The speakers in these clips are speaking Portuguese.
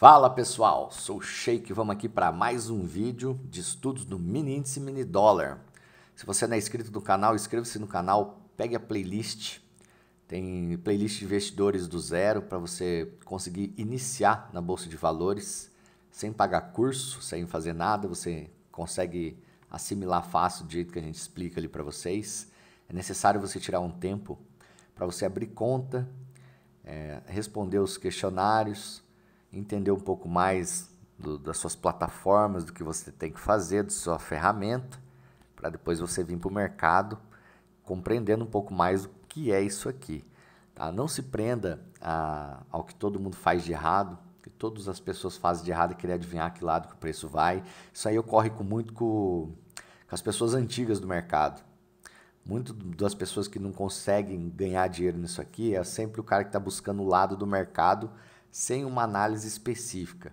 Fala pessoal, sou o Sheik e vamos aqui para mais um vídeo de estudos do mini índice mini dólar. Se você não é inscrito no canal, inscreva-se no canal, pegue a playlist. Tem playlist de investidores do zero para você conseguir iniciar na bolsa de valores sem pagar curso, sem fazer nada, você consegue assimilar fácil do jeito que a gente explica ali para vocês. É necessário você tirar um tempo para você abrir conta, é, responder os questionários, entender um pouco mais do, das suas plataformas, do que você tem que fazer, da sua ferramenta, para depois você vir para o mercado compreendendo um pouco mais o que é isso aqui. Tá? Não se prenda a, ao que todo mundo faz de errado, que todas as pessoas fazem de errado e querer adivinhar que lado que o preço vai. Isso aí ocorre com muito com, com as pessoas antigas do mercado. Muitas das pessoas que não conseguem ganhar dinheiro nisso aqui é sempre o cara que está buscando o lado do mercado sem uma análise específica.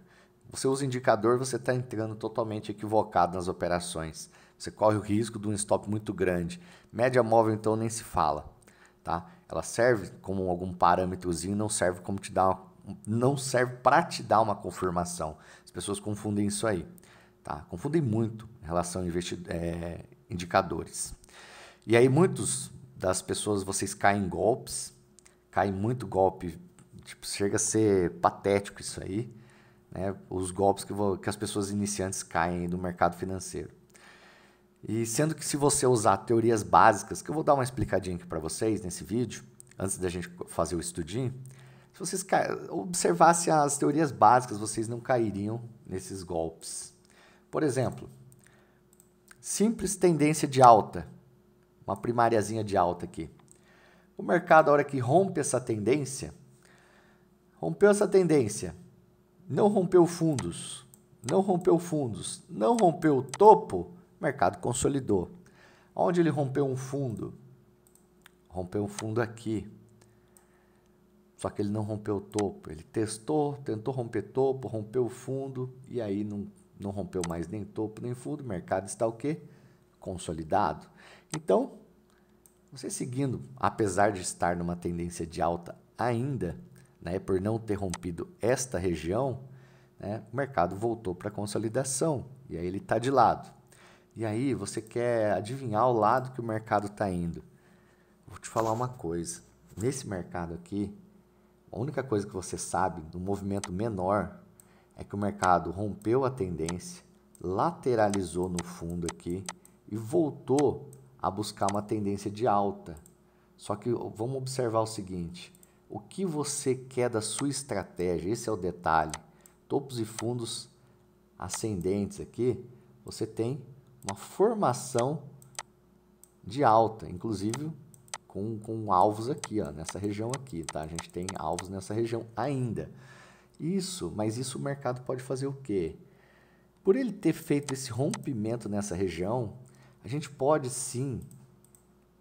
Você usa indicador, você está entrando totalmente equivocado nas operações. Você corre o risco de um stop muito grande. Média móvel, então, nem se fala. Tá? Ela serve como algum parâmetrozinho, não serve como te dar, uma, não serve para te dar uma confirmação. As pessoas confundem isso aí. Tá? Confundem muito em relação a é, indicadores. E aí, muitos das pessoas, vocês caem em golpes, caem muito golpe Tipo, chega a ser patético isso aí, né? Os golpes que, que as pessoas iniciantes caem do mercado financeiro. E sendo que se você usar teorias básicas, que eu vou dar uma explicadinha aqui para vocês nesse vídeo, antes da gente fazer o estudinho, se vocês observassem as teorias básicas, vocês não cairiam nesses golpes. Por exemplo, simples tendência de alta, uma primariazinha de alta aqui. O mercado, a hora que rompe essa tendência, Rompeu essa tendência. Não rompeu fundos. Não rompeu fundos. Não rompeu o topo. mercado consolidou. Onde ele rompeu um fundo? Rompeu um fundo aqui. Só que ele não rompeu o topo. Ele testou, tentou romper topo, rompeu o fundo e aí não, não rompeu mais nem topo nem fundo. O mercado está o quê? Consolidado. Então, você seguindo, apesar de estar numa tendência de alta ainda, né, por não ter rompido esta região, né, o mercado voltou para a consolidação e aí ele está de lado. E aí você quer adivinhar o lado que o mercado está indo. Vou te falar uma coisa. Nesse mercado aqui, a única coisa que você sabe, no movimento menor, é que o mercado rompeu a tendência, lateralizou no fundo aqui e voltou a buscar uma tendência de alta. Só que vamos observar o seguinte: o que você quer da sua estratégia? Esse é o detalhe. Topos e fundos ascendentes aqui, você tem uma formação de alta, inclusive com, com alvos aqui, ó, nessa região aqui, tá? A gente tem alvos nessa região ainda. Isso, mas isso o mercado pode fazer o quê? Por ele ter feito esse rompimento nessa região, a gente pode sim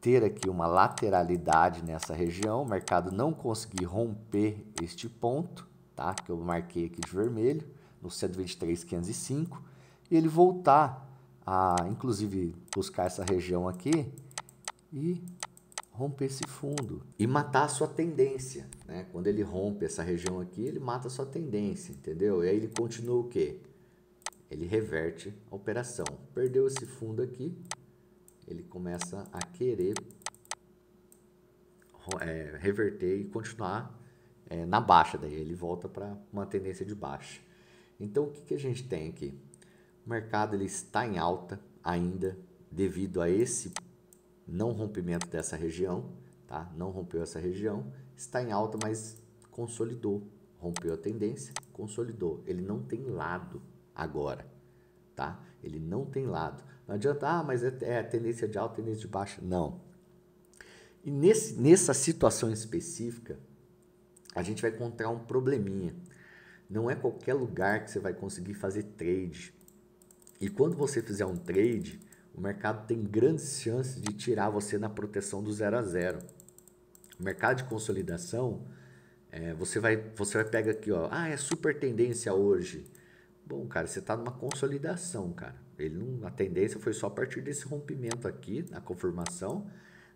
ter aqui uma lateralidade nessa região, o mercado não conseguir romper este ponto, tá? que eu marquei aqui de vermelho, no 123,505, e ele voltar a, inclusive, buscar essa região aqui e romper esse fundo e matar a sua tendência. Né? Quando ele rompe essa região aqui, ele mata a sua tendência, entendeu? E aí ele continua o quê? Ele reverte a operação. Perdeu esse fundo aqui, ele começa a querer é, reverter e continuar é, na baixa, daí ele volta para uma tendência de baixa. Então o que, que a gente tem aqui? O mercado ele está em alta ainda devido a esse não rompimento dessa região, tá? Não rompeu essa região, está em alta, mas consolidou, rompeu a tendência, consolidou. Ele não tem lado agora, tá? Ele não tem lado. Não adianta, ah, mas é, é tendência de alta, tendência de baixa. Não. E nesse, nessa situação específica, a gente vai encontrar um probleminha. Não é qualquer lugar que você vai conseguir fazer trade. E quando você fizer um trade, o mercado tem grandes chances de tirar você na proteção do zero a zero. O mercado de consolidação, é, você vai você vai pegar aqui, ó, ah, é super tendência hoje. Bom, cara, você está numa consolidação, cara. Ele não, a tendência foi só a partir desse rompimento aqui, na confirmação.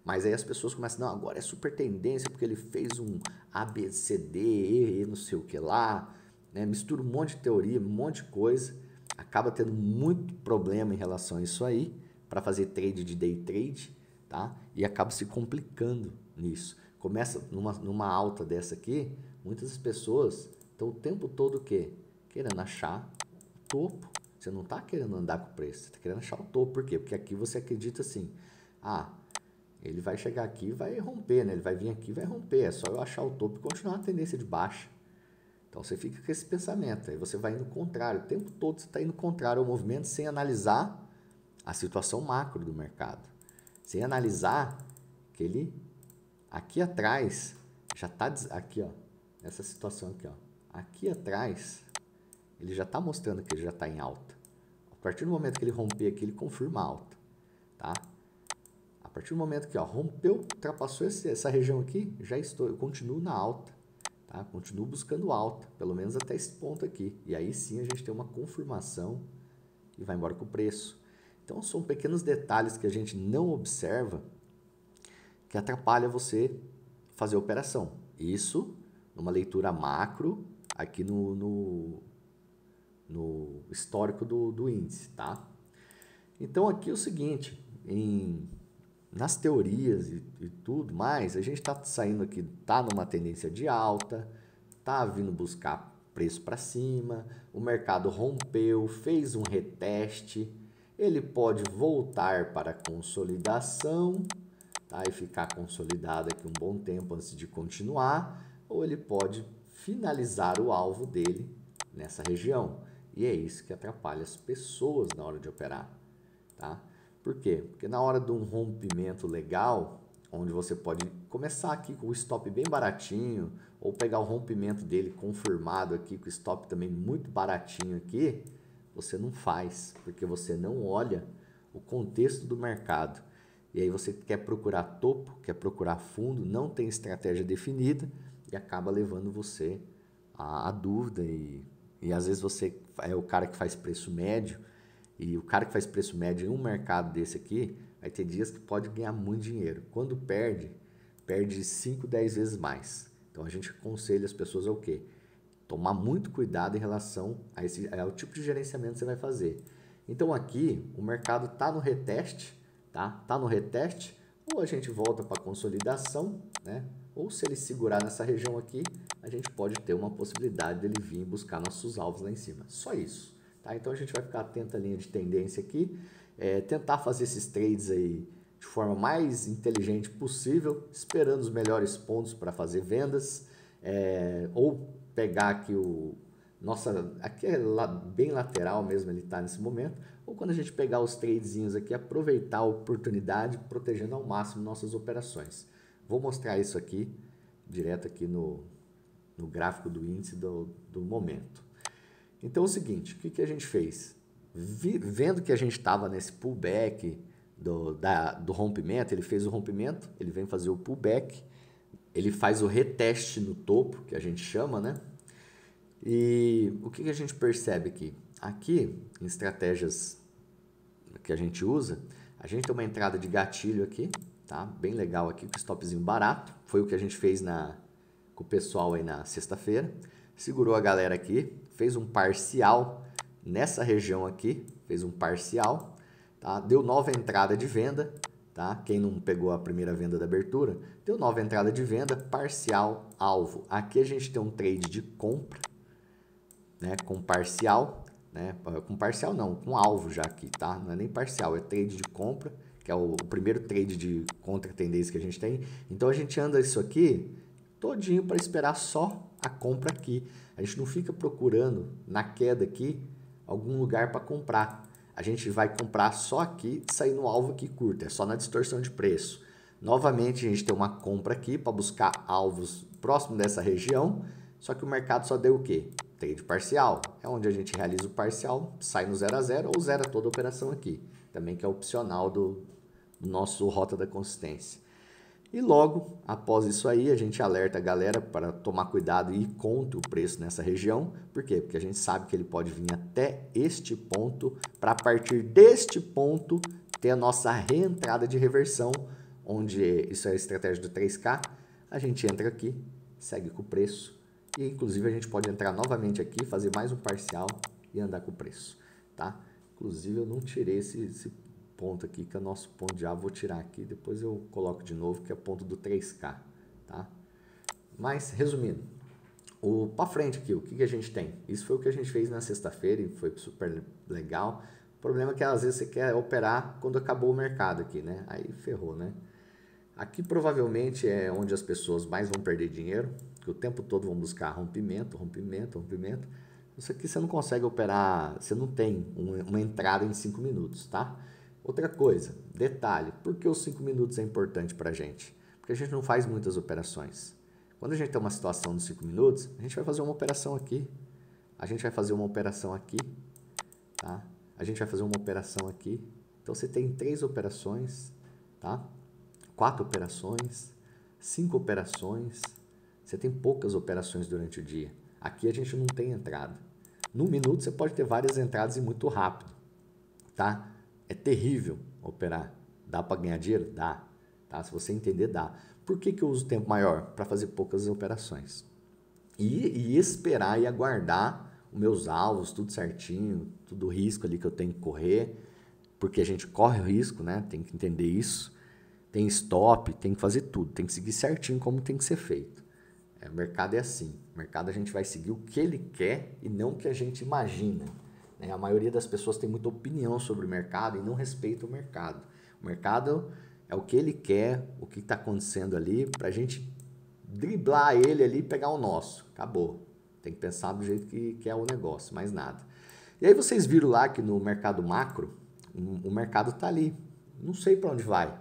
Mas aí as pessoas começam, não, agora é super tendência porque ele fez um ABCD, e não sei o que lá, né? mistura um monte de teoria, um monte de coisa, acaba tendo muito problema em relação a isso aí, para fazer trade de day trade, tá? E acaba se complicando nisso. Começa numa, numa alta dessa aqui, muitas pessoas estão o tempo todo o quê? Querendo achar topo. Você não está querendo andar com o preço, você está querendo achar o topo. Por quê? Porque aqui você acredita assim, ah, ele vai chegar aqui e vai romper, né? Ele vai vir aqui e vai romper. É só eu achar o topo e continuar a tendência de baixa. Então você fica com esse pensamento. Aí você vai indo contrário. O tempo todo você está indo contrário ao é movimento sem analisar a situação macro do mercado. Sem analisar que ele aqui atrás já está aqui, ó. Essa situação aqui, ó. Aqui atrás ele já está mostrando que ele já está em alta. A partir do momento que ele romper aqui, ele confirma a alta. Tá? A partir do momento que ó, rompeu, ultrapassou esse, essa região aqui, já estou, eu continuo na alta. Tá? Continuo buscando alta, pelo menos até esse ponto aqui. E aí sim a gente tem uma confirmação e vai embora com o preço. Então são pequenos detalhes que a gente não observa que atrapalha você fazer a operação. Isso numa leitura macro aqui no, no no histórico do, do índice, tá? Então aqui é o seguinte, em, nas teorias e, e tudo mais, a gente está saindo aqui, tá numa tendência de alta, tá vindo buscar preço para cima, o mercado rompeu, fez um reteste, ele pode voltar para consolidação, tá? E ficar consolidado aqui um bom tempo antes de continuar, ou ele pode finalizar o alvo dele nessa região. E é isso que atrapalha as pessoas na hora de operar, tá? Por quê? Porque na hora de um rompimento legal, onde você pode começar aqui com o stop bem baratinho, ou pegar o rompimento dele confirmado aqui com o stop também muito baratinho aqui, você não faz, porque você não olha o contexto do mercado. E aí você quer procurar topo, quer procurar fundo, não tem estratégia definida e acaba levando você à, dúvida e, e às vezes você é o cara que faz preço médio, e o cara que faz preço médio em um mercado desse aqui, vai ter dias que pode ganhar muito dinheiro. Quando perde, perde 5, 10 vezes mais. Então a gente aconselha as pessoas a o quê? Tomar muito cuidado em relação a esse, ao tipo de gerenciamento que você vai fazer. Então aqui o mercado está no reteste, tá? está no reteste, ou a gente volta para a consolidação, né? Ou se ele segurar nessa região aqui, a gente pode ter uma possibilidade dele vir buscar nossos alvos lá em cima. Só isso. Tá? Então a gente vai ficar atento à linha de tendência aqui, é, tentar fazer esses trades aí de forma mais inteligente possível, esperando os melhores pontos para fazer vendas, é, ou pegar aqui o, nossa, aqui é lá, bem lateral mesmo ele está nesse momento, ou quando a gente pegar os tradezinhos aqui, aproveitar a oportunidade, protegendo ao máximo nossas operações. Vou mostrar isso aqui, direto aqui no, no gráfico do índice do, do momento. Então é o seguinte, o que, que a gente fez? Vi, vendo que a gente estava nesse pullback do, da, do rompimento, ele fez o rompimento, ele vem fazer o pullback, ele faz o reteste no topo, que a gente chama, né? E o que, que a gente percebe aqui? Aqui, em estratégias que a gente usa, a gente tem uma entrada de gatilho aqui, tá? Bem legal aqui, com stopzinho barato. Foi o que a gente fez na, com o pessoal aí na sexta-feira. Segurou a galera aqui, fez um parcial nessa região aqui, fez um parcial, tá? Deu nova entrada de venda, tá? Quem não pegou a primeira venda da abertura, deu nova entrada de venda, parcial, alvo. Aqui a gente tem um trade de compra, né, com parcial, né? Com parcial não, com alvo já aqui, tá? Não é nem parcial, é trade de compra que é o, o primeiro trade de contra-tendência que a gente tem. Então a gente anda isso aqui todinho para esperar só a compra aqui. A gente não fica procurando na queda aqui algum lugar para comprar. A gente vai comprar só aqui, sair no alvo aqui curto, é só na distorção de preço. Novamente a gente tem uma compra aqui para buscar alvos próximo dessa região, só que o mercado só deu o quê? Trade parcial. É onde a gente realiza o parcial, sai no 0 a 0 ou zera toda a operação aqui também que é opcional do, do nosso Rota da Consistência. E logo após isso aí, a gente alerta a galera para tomar cuidado e ir contra o preço nessa região. Por quê? Porque a gente sabe que ele pode vir até este ponto, para a partir deste ponto ter a nossa reentrada de reversão, onde isso é a estratégia do 3K. A gente entra aqui, segue com o preço e inclusive a gente pode entrar novamente aqui, fazer mais um parcial e andar com o preço, tá? Inclusive, eu não tirei esse, esse ponto aqui, que é o nosso ponto de A. Ah, vou tirar aqui, depois eu coloco de novo, que é ponto do 3K, tá? Mas, resumindo, o para frente aqui, o que, que a gente tem? Isso foi o que a gente fez na sexta-feira e foi super legal. O problema é que às vezes você quer operar quando acabou o mercado aqui, né? Aí ferrou, né? Aqui provavelmente é onde as pessoas mais vão perder dinheiro, que o tempo todo vão buscar rompimento, rompimento, rompimento. Isso aqui você não consegue operar, você não tem uma entrada em 5 minutos, tá? Outra coisa, detalhe, por que os 5 minutos é importante para a gente? Porque a gente não faz muitas operações. Quando a gente tem uma situação de 5 minutos, a gente vai fazer uma operação aqui, a gente vai fazer uma operação aqui, tá? A gente vai fazer uma operação aqui. Então você tem três operações, tá? Quatro operações, cinco operações. Você tem poucas operações durante o dia. Aqui a gente não tem entrada. No minuto você pode ter várias entradas e muito rápido, tá? É terrível operar. Dá para ganhar dinheiro? Dá. Tá? Se você entender, dá. Por que, que eu uso tempo maior? Para fazer poucas operações. E, e, esperar e aguardar os meus alvos, tudo certinho, tudo o risco ali que eu tenho que correr, porque a gente corre o risco, né? Tem que entender isso. Tem stop, tem que fazer tudo, tem que seguir certinho como tem que ser feito. É, mercado é assim. mercado a gente vai seguir o que ele quer e não o que a gente imagina. Né? A maioria das pessoas tem muita opinião sobre o mercado e não respeita o mercado. O mercado é o que ele quer, o que está acontecendo ali, para a gente driblar ele ali e pegar o nosso. Acabou. Tem que pensar do jeito que, que é o negócio, mais nada. E aí vocês viram lá que no mercado macro, o mercado está ali. Não sei para onde vai.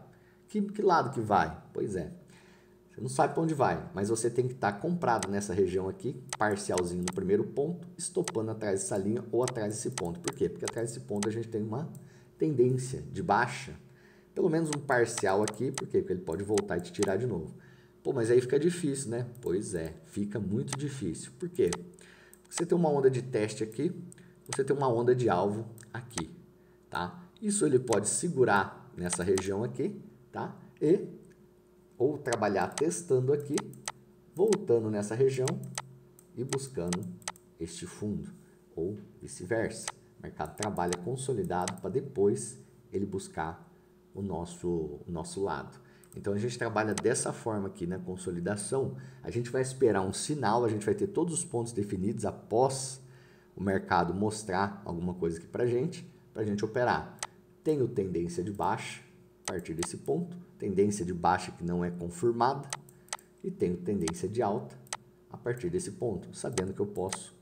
Que, que lado que vai? Pois é, você não sabe para onde vai, mas você tem que estar tá comprado nessa região aqui, parcialzinho no primeiro ponto, estopando atrás dessa linha ou atrás desse ponto. Por quê? Porque atrás desse ponto a gente tem uma tendência de baixa, pelo menos um parcial aqui, por quê? Porque ele pode voltar e te tirar de novo. Pô, mas aí fica difícil, né? Pois é, fica muito difícil. Por quê? Porque você tem uma onda de teste aqui, você tem uma onda de alvo aqui, tá? Isso ele pode segurar nessa região aqui, tá? E ou trabalhar testando aqui, voltando nessa região e buscando este fundo, ou vice-versa. O mercado trabalha consolidado para depois ele buscar o nosso, o nosso lado. Então a gente trabalha dessa forma aqui na né? consolidação. A gente vai esperar um sinal, a gente vai ter todos os pontos definidos após o mercado mostrar alguma coisa aqui para gente, para gente operar. Tenho tendência de baixa, a partir desse ponto, tendência de baixa que não é confirmada e tenho tendência de alta a partir desse ponto, sabendo que eu posso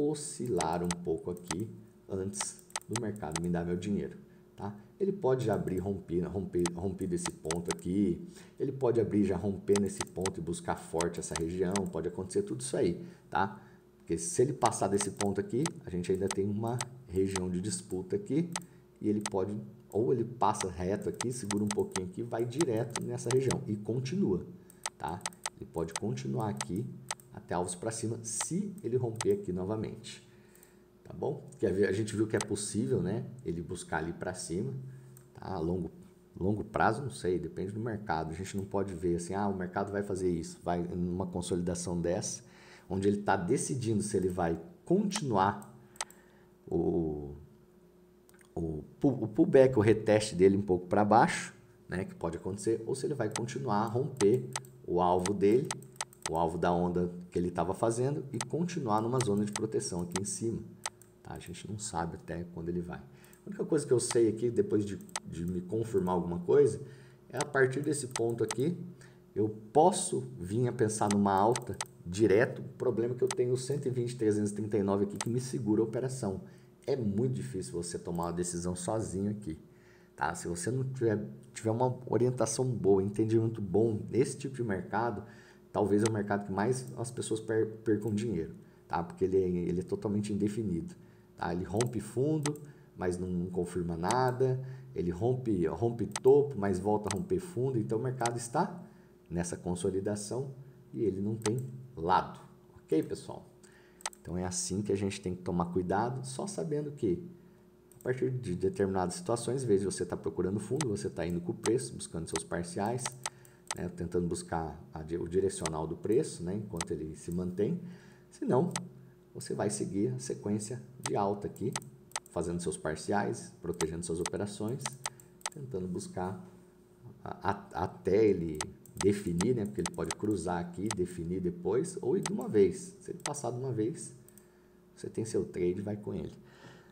oscilar um pouco aqui antes do mercado me dar meu dinheiro, tá? Ele pode já abrir rompido, rompido, rompido esse ponto aqui, ele pode abrir já rompendo esse ponto e buscar forte essa região, pode acontecer tudo isso aí, tá? Porque se ele passar desse ponto aqui, a gente ainda tem uma região de disputa aqui e ele pode ou ele passa reto aqui, segura um pouquinho aqui, vai direto nessa região e continua, tá? Ele pode continuar aqui até alvos para cima se ele romper aqui novamente, tá bom? A gente viu que é possível, né? Ele buscar ali para cima, tá? A longo, longo prazo, não sei, depende do mercado. A gente não pode ver assim, ah, o mercado vai fazer isso, vai numa consolidação dessa, onde ele está decidindo se ele vai continuar o o, o pullback, o reteste dele um pouco para baixo, né, que pode acontecer, ou se ele vai continuar a romper o alvo dele, o alvo da onda que ele estava fazendo e continuar numa zona de proteção aqui em cima. Tá? A gente não sabe até quando ele vai. A única coisa que eu sei aqui, depois de, de me confirmar alguma coisa, é a partir desse ponto aqui, eu posso vir a pensar numa alta direto. O problema é que eu tenho 120, 339 aqui que me segura a operação é muito difícil você tomar uma decisão sozinho aqui, tá? Se você não tiver, tiver uma orientação boa, entendimento bom nesse tipo de mercado, talvez é o mercado que mais as pessoas per, percam dinheiro, tá? Porque ele, é, ele é totalmente indefinido, tá? Ele rompe fundo, mas não, não confirma nada, ele rompe, rompe topo, mas volta a romper fundo, então o mercado está nessa consolidação e ele não tem lado, ok, pessoal? Então é assim que a gente tem que tomar cuidado, só sabendo que a partir de determinadas situações, às vezes você está procurando fundo, você está indo com o preço, buscando seus parciais, né, tentando buscar a, o direcional do preço, né, enquanto ele se mantém. Se não, você vai seguir a sequência de alta aqui, fazendo seus parciais, protegendo suas operações, tentando buscar a, a, até ele definir, né? Porque ele pode cruzar aqui, definir depois, ou ir de uma vez. Se ele passar de uma vez, você tem seu trade, vai com ele.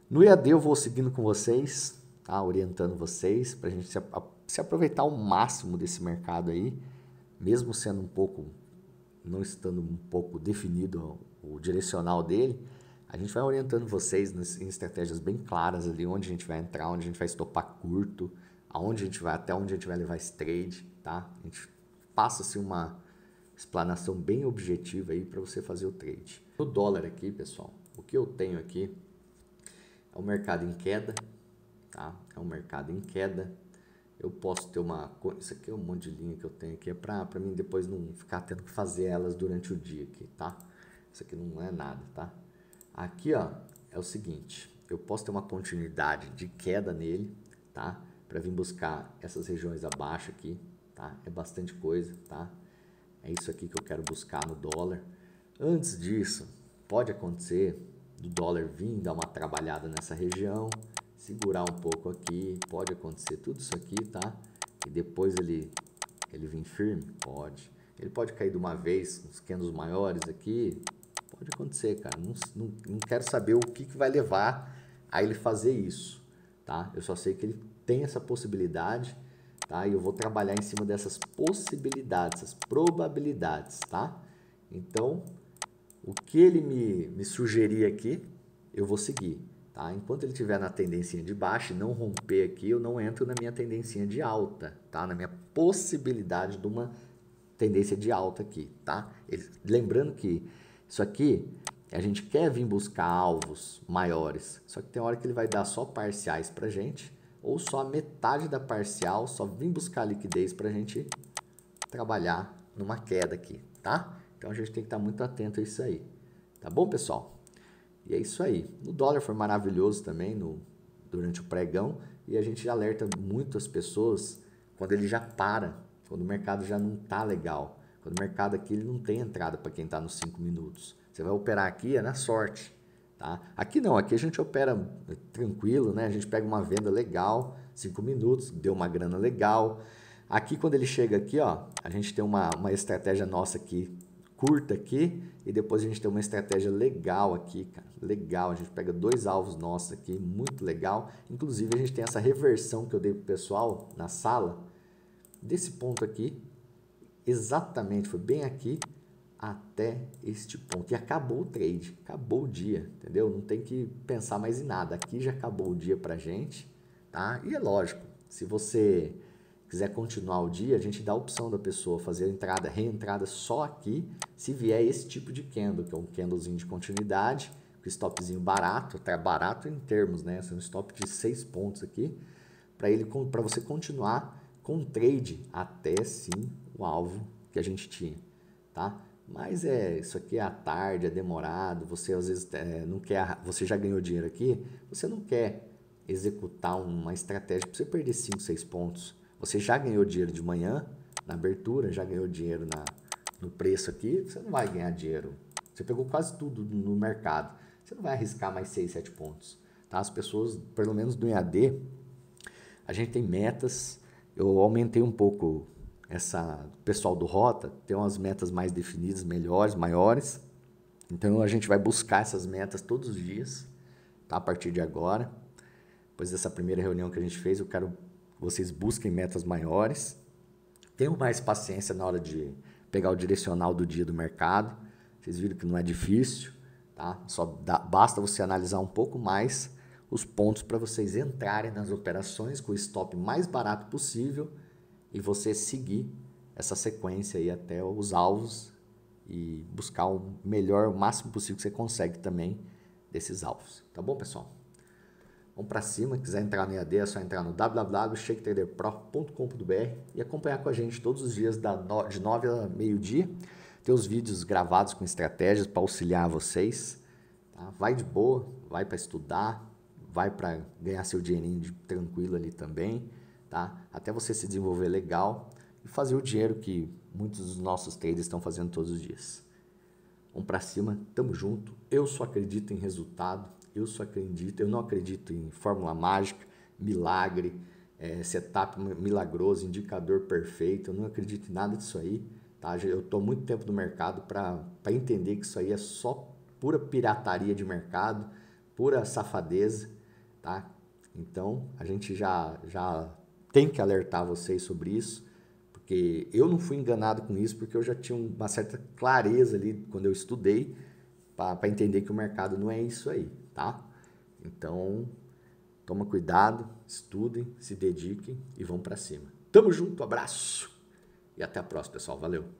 No IAD eu vou seguindo com vocês, tá? Orientando vocês para a gente se, se aproveitar ao máximo desse mercado aí, mesmo sendo um pouco, não estando um pouco definido o direcional dele, a gente vai orientando vocês em estratégias bem claras ali, onde a gente vai entrar, onde a gente vai estopar curto, aonde a gente vai, até onde a gente vai levar esse trade, tá? A gente passa-se uma explanação bem objetiva aí para você fazer o trade. No dólar aqui, pessoal, o que eu tenho aqui é um mercado em queda, tá? É um mercado em queda. Eu posso ter uma, isso aqui é um monte de linha que eu tenho aqui é para para mim depois não ficar tendo que fazer elas durante o dia aqui, tá? Isso aqui não é nada, tá? Aqui, ó, é o seguinte, eu posso ter uma continuidade de queda nele, tá? Para vir buscar essas regiões abaixo aqui, tá? É bastante coisa, tá? É isso aqui que eu quero buscar no dólar. Antes disso, pode acontecer do dólar vir dar uma trabalhada nessa região, segurar um pouco aqui, pode acontecer tudo isso aqui, tá? E depois ele ele vir firme, pode. Ele pode cair de uma vez, uns quenos maiores aqui, pode acontecer, cara. Não, não, não quero saber o que, que vai levar a ele fazer isso, tá? Eu só sei que ele tem essa possibilidade tá? E eu vou trabalhar em cima dessas possibilidades, essas probabilidades, tá? Então, o que ele me, me sugerir aqui, eu vou seguir, tá? Enquanto ele estiver na tendência de baixa e não romper aqui, eu não entro na minha tendência de alta, tá? Na minha possibilidade de uma tendência de alta aqui, tá? Ele, lembrando que isso aqui a gente quer vir buscar alvos maiores, só que tem hora que ele vai dar só parciais para gente ou só a metade da parcial, só vim buscar liquidez para a gente trabalhar numa queda aqui, tá? Então a gente tem que estar tá muito atento a isso aí, tá bom, pessoal? E é isso aí. O dólar foi maravilhoso também no, durante o pregão e a gente alerta muito as pessoas quando ele já para, quando o mercado já não tá legal, quando o mercado aqui ele não tem entrada para quem está nos 5 minutos. Você vai operar aqui é na sorte, Tá? Aqui não, aqui a gente opera é, tranquilo, né? a gente pega uma venda legal, cinco minutos, deu uma grana legal. Aqui quando ele chega aqui, ó, a gente tem uma, uma estratégia nossa aqui, curta aqui, e depois a gente tem uma estratégia legal aqui, cara, legal, a gente pega dois alvos nossos aqui, muito legal. Inclusive a gente tem essa reversão que eu dei pro pessoal na sala, desse ponto aqui, exatamente, foi bem aqui, até este ponto. E acabou o trade, acabou o dia, entendeu? Não tem que pensar mais em nada. Aqui já acabou o dia para gente, tá? E é lógico, se você quiser continuar o dia, a gente dá a opção da pessoa fazer entrada, reentrada só aqui, se vier esse tipo de candle, que é um candlezinho de continuidade, com stopzinho barato, até barato em termos, né? Esse é um stop de seis pontos aqui, para ele para você continuar com o trade até sim o alvo que a gente tinha, tá? Mas é isso aqui é à tarde, é demorado. Você às vezes é, não quer, você já ganhou dinheiro aqui, você não quer executar uma estratégia para você perder 5, 6 pontos. Você já ganhou dinheiro de manhã na abertura, já ganhou dinheiro na, no preço aqui, você não vai ganhar dinheiro. Você pegou quase tudo no mercado. Você não vai arriscar mais 6, 7 pontos. Tá? As pessoas, pelo menos no EAD, a gente tem metas. Eu aumentei um pouco essa pessoal do Rota tem umas metas mais definidas, melhores, maiores. Então a gente vai buscar essas metas todos os dias, tá? A partir de agora. Depois dessa primeira reunião que a gente fez, eu quero que vocês busquem metas maiores. Tenham mais paciência na hora de pegar o direcional do dia do mercado. Vocês viram que não é difícil, tá? Só dá, basta você analisar um pouco mais os pontos para vocês entrarem nas operações com o stop mais barato possível e você seguir essa sequência aí até os alvos e buscar o melhor, o máximo possível que você consegue também desses alvos. Tá bom, pessoal? Vamos para cima. Se quiser entrar no EAD, é só entrar no www.shaketraderpro.com.br e acompanhar com a gente todos os dias de 9 a meio-dia. Tem os vídeos gravados com estratégias para auxiliar vocês. Tá? Vai de boa, vai para estudar, vai para ganhar seu dinheirinho de, tranquilo ali também tá? Até você se desenvolver legal e fazer o dinheiro que muitos dos nossos traders estão fazendo todos os dias. Vamos para cima, tamo junto. Eu só acredito em resultado, eu só acredito, eu não acredito em fórmula mágica, milagre, é, setup milagroso, indicador perfeito, eu não acredito em nada disso aí, tá? Eu tô muito tempo no mercado para entender que isso aí é só pura pirataria de mercado, pura safadeza, tá? Então, a gente já já tem que alertar vocês sobre isso, porque eu não fui enganado com isso, porque eu já tinha uma certa clareza ali quando eu estudei para entender que o mercado não é isso aí, tá? Então, toma cuidado, estudem, se dediquem e vão para cima. Tamo junto, abraço e até a próxima, pessoal. Valeu!